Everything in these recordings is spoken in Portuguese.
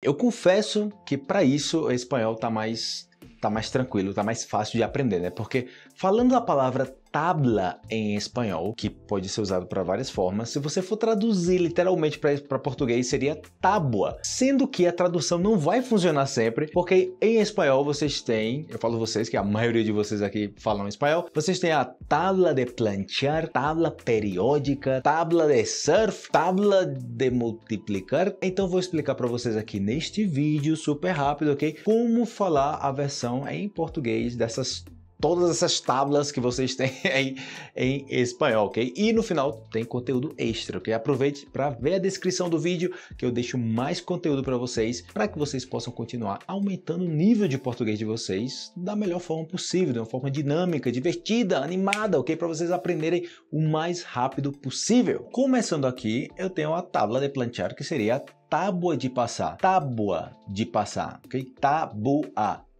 Eu confesso que para isso o espanhol tá mais tá mais tranquilo, tá mais fácil de aprender, né? Porque falando a palavra tabla em espanhol, que pode ser usado para várias formas. Se você for traduzir literalmente para português, seria tábua, sendo que a tradução não vai funcionar sempre, porque em espanhol vocês têm, eu falo vocês que a maioria de vocês aqui falam espanhol, vocês têm a tabla de planchar, tabla periódica, tabla de surf, tabla de multiplicar. Então vou explicar para vocês aqui neste vídeo super rápido, ok? Como falar a versão em português dessas todas essas tábuas que vocês têm aí em espanhol, ok? E no final tem conteúdo extra, ok? Aproveite para ver a descrição do vídeo que eu deixo mais conteúdo para vocês, para que vocês possam continuar aumentando o nível de português de vocês da melhor forma possível, de uma forma dinâmica, divertida, animada, ok? Para vocês aprenderem o mais rápido possível. Começando aqui, eu tenho a tábua de planchar, que seria a tábua de passar, tábua de passar, ok? Tábua,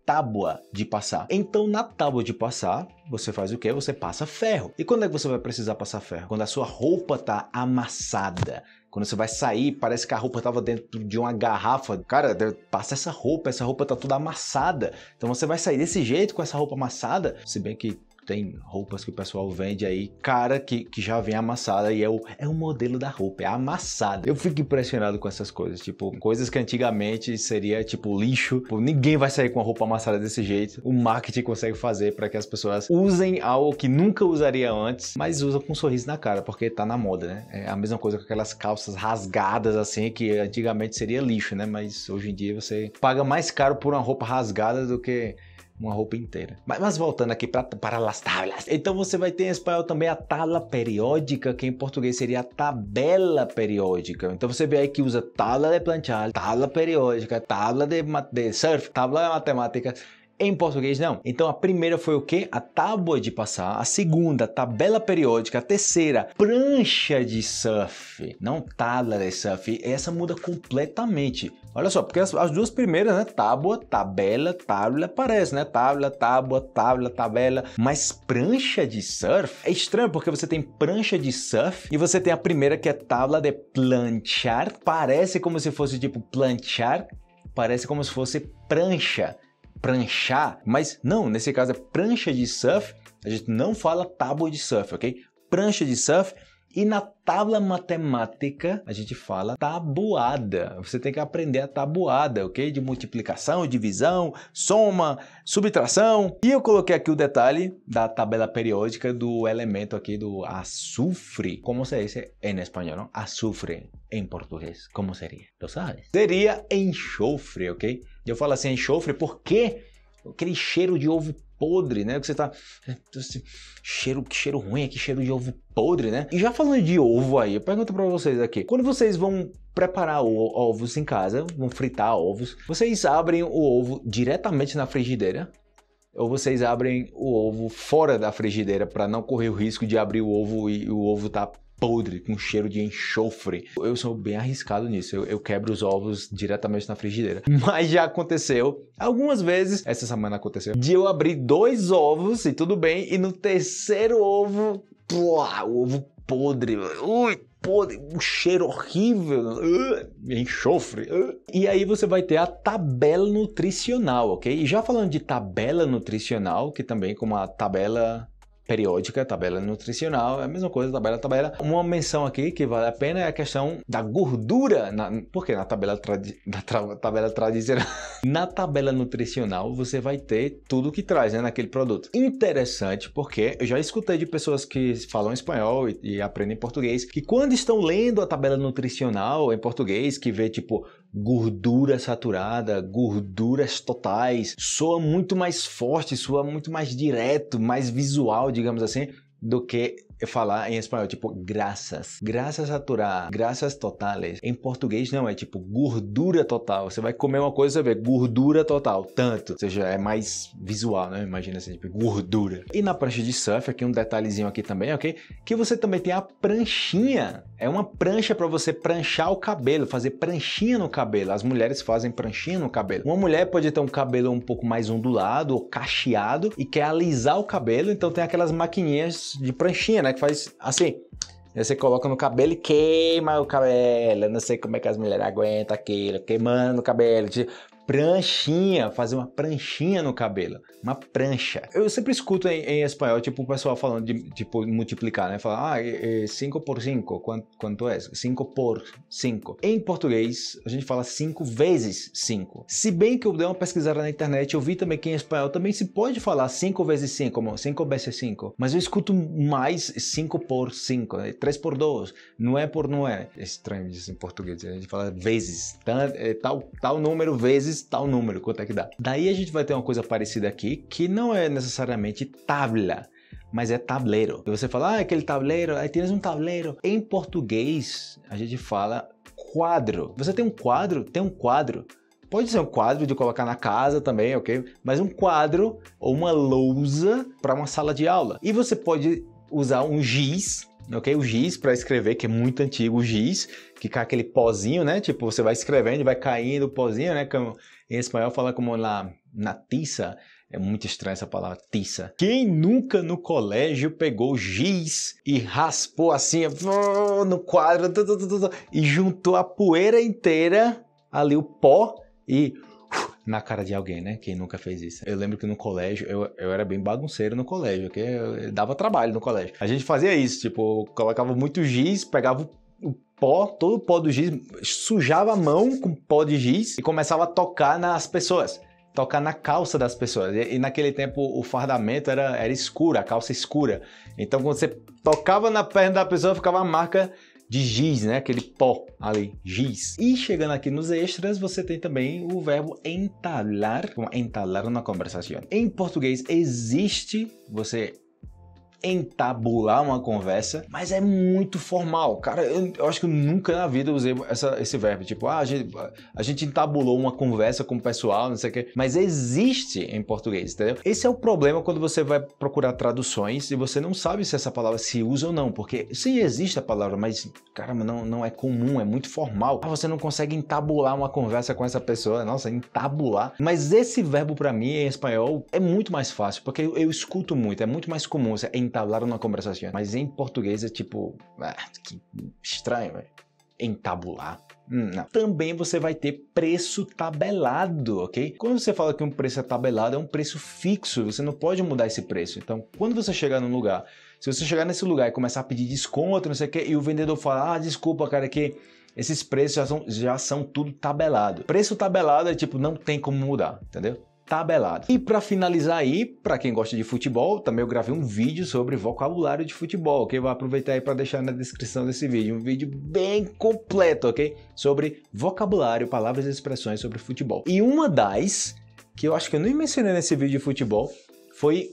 tábua de passar. Então, na tábua de passar, você faz o que? Você passa ferro. E quando é que você vai precisar passar ferro? Quando a sua roupa tá amassada. Quando você vai sair, parece que a roupa tava dentro de uma garrafa. Cara, passa essa roupa, essa roupa tá toda amassada. Então você vai sair desse jeito com essa roupa amassada. Se bem que tem roupas que o pessoal vende aí, cara, que, que já vem amassada e é o, é o modelo da roupa, é amassada. Eu fico impressionado com essas coisas, tipo, coisas que antigamente seria tipo lixo, tipo, ninguém vai sair com a roupa amassada desse jeito. O marketing consegue fazer para que as pessoas usem algo que nunca usaria antes, mas usa com um sorriso na cara, porque tá na moda, né? É a mesma coisa com aquelas calças rasgadas assim, que antigamente seria lixo, né? Mas hoje em dia você paga mais caro por uma roupa rasgada do que uma roupa inteira. Mas, mas voltando aqui pra, para as tablas. Então você vai ter em espanhol também a tala periódica, que em português seria a tabela periódica. Então você vê aí que usa tabla de planchar, tabla periódica, tabla de, de surf, tabla de matemática. Em português, não. Então a primeira foi o quê? A tábua de passar. A segunda, tabela periódica. A terceira, prancha de surf. Não tabla de surf. Essa muda completamente. Olha só, porque as, as, duas primeiras, né? Tábua, tabela, né? tábua, parece, né? Tábua, tábua, tábua, tabela. Mas prancha de surf é estranho porque você tem prancha de surf e você tem a primeira que é tábua de planchar. Parece como se fosse tipo planchar, parece como se fosse prancha pranchar, mas não, nesse caso é prancha de surf, a gente não fala tábua de surf, ok? Prancha de surf e na tabela matemática, a gente fala tabuada. Você tem que aprender a tabuada, ok? De multiplicação, divisão, soma, subtração. E eu coloquei aqui o detalhe da tabela periódica do elemento aqui do açufre. Como se diz em espanhol? Não? Açufre em português. Como seria? Você sabes? Seria enxofre, ok? Eu falo assim enxofre porque aquele cheiro de ovo podre, né? Que você tá. Né? Então, assim, cheiro, que cheiro ruim aqui, cheiro de ovo podre, né? E já falando de ovo aí, eu pergunto pra vocês aqui. Quando vocês vão preparar ovos em casa, vão fritar ovos, vocês abrem o ovo diretamente na frigideira? Ou vocês abrem o ovo fora da frigideira para não correr o risco de abrir o ovo e o ovo tá podre, com cheiro de enxofre. Eu sou bem arriscado nisso, eu, eu, quebro os ovos diretamente na frigideira. Mas já aconteceu algumas vezes, essa semana aconteceu, de eu abrir dois ovos e tudo bem, e no terceiro ovo, plá, o ovo podre, ui, podre, um cheiro horrível, uh, enxofre. Uh. E aí você vai ter a tabela nutricional, ok? E já falando de tabela nutricional, que também como a tabela periódica, tabela nutricional, é a mesma coisa, tabela, tabela. Uma menção aqui que vale a pena é a questão da gordura, na, porque na tabela, tradi, na tra, tabela tradicional, na tabela nutricional você vai ter tudo que traz né, naquele produto. Interessante porque eu já escutei de pessoas que falam espanhol e, e aprendem português que quando estão lendo a tabela nutricional em português, que vê tipo gordura saturada, gorduras totais. Soa muito mais forte, soa muito mais direto, mais visual, digamos assim, do que falar em espanhol, tipo graças. Graças saturadas, graças totales. Em português não, é tipo gordura total. Você vai comer uma coisa, você vê gordura total, tanto. Ou seja, é mais visual, né? Imagina assim, tipo gordura. E na prancha de surf, aqui um detalhezinho aqui também, ok? Que você também tem a pranchinha é uma prancha para você pranchar o cabelo, fazer pranchinha no cabelo. As mulheres fazem pranchinha no cabelo. Uma mulher pode ter um cabelo um pouco mais ondulado ou cacheado e quer alisar o cabelo, então tem aquelas maquininhas de pranchinha, né, que faz assim. Aí você coloca no cabelo e queima o cabelo. Eu não sei como é que as mulheres aguentam aquilo, queimando o cabelo pranchinha, fazer uma pranchinha no cabelo, uma prancha. Eu sempre escuto em, em espanhol, tipo, o pessoal falando de, tipo, multiplicar, né? Falar, ah, 5 é, é por 5, quanto, quanto é? 5 por 5. Em português, a gente fala 5 vezes 5. Se bem que eu dei uma pesquisada na internet, eu vi também que em espanhol também se pode falar 5 vezes 5, como 5 vezes 5, mas eu escuto mais 5 por 5, 3 né? por 2, não é por não é. é. estranho isso em português, a gente fala vezes, eh, tal, tal número vezes vezes tal número, quanto é que dá. Daí a gente vai ter uma coisa parecida aqui, que não é necessariamente tabla, mas é tabuleiro. E você fala, ah, aquele tabuleiro, aí tem um tabuleiro. Em português, a gente fala quadro. Você tem um quadro? Tem um quadro. Pode ser um quadro de colocar na casa também, ok? Mas um quadro ou uma lousa para uma sala de aula. E você pode usar um giz ok? O giz para escrever, que é muito antigo, o giz, que cai aquele pozinho, né? Tipo, você vai escrevendo e vai caindo o pozinho, né? Como, em espanhol fala como lá na tiça, é muito estranha essa palavra, tiça. Quem nunca no colégio pegou giz e raspou assim no quadro e juntou a poeira inteira, ali o pó e na cara de alguém, né? Quem nunca fez isso? Eu lembro que no colégio, eu, eu era bem bagunceiro no colégio, que eu, dava trabalho no colégio. A gente fazia isso, tipo, colocava muito giz, pegava o pó, todo o pó do giz, sujava a mão com pó de giz e começava a tocar nas pessoas tocar na calça das pessoas. E, e, naquele tempo o fardamento era, era escuro, a calça escura. Então quando você tocava na perna da pessoa, ficava a marca de giz, né? Aquele pó ali, giz. E chegando aqui nos extras, você tem também o verbo entalar, como entalar uma conversação. Em português existe você entabular uma conversa, mas é muito formal. Cara, eu, eu acho que eu nunca na vida usei essa, esse verbo. Tipo, ah, a, gente, a gente entabulou uma conversa com o pessoal, não sei o quê. Mas existe em português, entendeu? Esse é o problema quando você vai procurar traduções e você não sabe se essa palavra se usa ou não. Porque sim, existe a palavra, mas caramba, não, não é comum, é muito formal. Ah, você não consegue entabular uma conversa com essa pessoa. Nossa, entabular. Mas esse verbo para mim em espanhol é muito mais fácil, porque eu, eu escuto muito, é muito mais comum. Você, é entablar uma conversação. Mas em português é tipo, ah, que estranho, velho. Entabular. Hum, não. Também você vai ter preço tabelado, ok? Quando você fala que um preço é tabelado, é um preço fixo, você não pode mudar esse preço. Então, quando você chegar num lugar, se você chegar nesse lugar e começar a pedir desconto, não sei o que, e o vendedor falar, ah, desculpa, cara, é que esses preços já são, já são tudo tabelado. Preço tabelado é tipo, não tem como mudar, entendeu? tabelado. E para finalizar aí, para quem gosta de futebol, também eu gravei um vídeo sobre vocabulário de futebol, que eu vou aproveitar aí para deixar na descrição desse vídeo, um vídeo bem completo, ok? Sobre vocabulário, palavras e expressões sobre futebol. E uma das que eu acho que eu nem mencionei nesse vídeo de futebol foi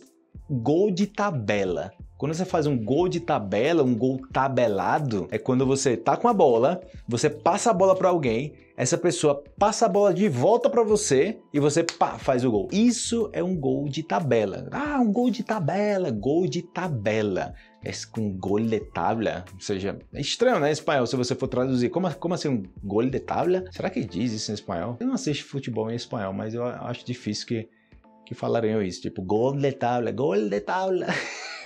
gol de tabela. Quando você faz um gol de tabela, um gol tabelado, é quando você tá com a bola, você passa a bola para alguém, essa pessoa passa a bola de volta para você e você pá, faz o gol. Isso é um gol de tabela. Ah, um gol de tabela, gol de tabela. É com gol de tabla, ou seja, é estranho, né, em espanhol, se você for traduzir. Como, como assim um gol de tabla? Será que diz isso em espanhol? Eu não assisto futebol em espanhol, mas eu acho difícil que, que falariam isso, tipo, gol de tabla, gol de tabla.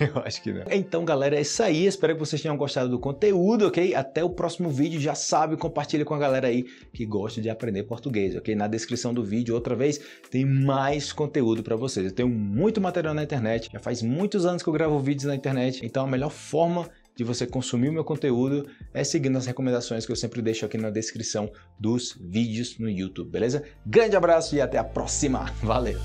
Eu acho que não. Então, galera, é isso aí. Espero que vocês tenham gostado do conteúdo, ok? Até o próximo vídeo. Já sabe, compartilha com a galera aí que gosta de aprender português, ok? Na descrição do vídeo, outra vez, tem mais conteúdo para vocês. Eu tenho muito material na internet. Já faz muitos anos que eu gravo vídeos na internet. Então, a melhor forma de você consumir o meu conteúdo é seguindo as recomendações que eu sempre deixo aqui na descrição dos vídeos no YouTube, beleza? Grande abraço e até a próxima. Valeu!